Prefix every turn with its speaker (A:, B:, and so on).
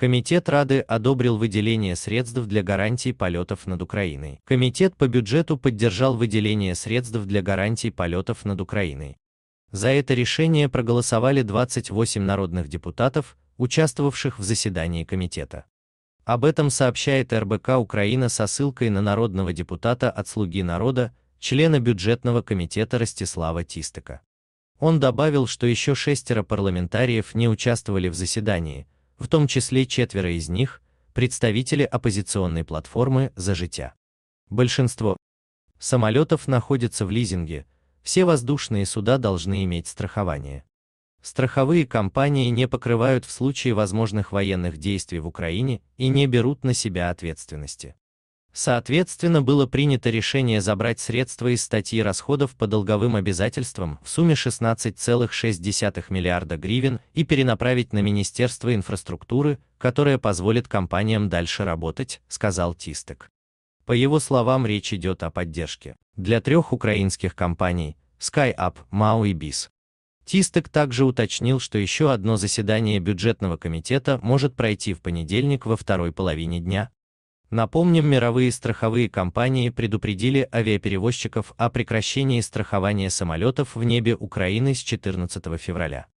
A: Комитет Рады одобрил выделение средств для гарантий полетов над Украиной. Комитет по бюджету поддержал выделение средств для гарантий полетов над Украиной. За это решение проголосовали 28 народных депутатов, участвовавших в заседании комитета. Об этом сообщает РБК Украина со ссылкой на народного депутата от «Слуги народа», члена бюджетного комитета Ростислава Тистыка. Он добавил, что еще шестеро парламентариев не участвовали в заседании, в том числе четверо из них – представители оппозиционной платформы «За життя». Большинство самолетов находятся в лизинге, все воздушные суда должны иметь страхование. Страховые компании не покрывают в случае возможных военных действий в Украине и не берут на себя ответственности. Соответственно, было принято решение забрать средства из статьи расходов по долговым обязательствам в сумме 16,6 миллиарда гривен и перенаправить на Министерство инфраструктуры, которое позволит компаниям дальше работать, сказал Тистек. По его словам, речь идет о поддержке для трех украинских компаний SkyUp, MAU и BIS. Тистек также уточнил, что еще одно заседание бюджетного комитета может пройти в понедельник во второй половине дня, Напомним, мировые страховые компании предупредили авиаперевозчиков о прекращении страхования самолетов в небе Украины с 14 февраля.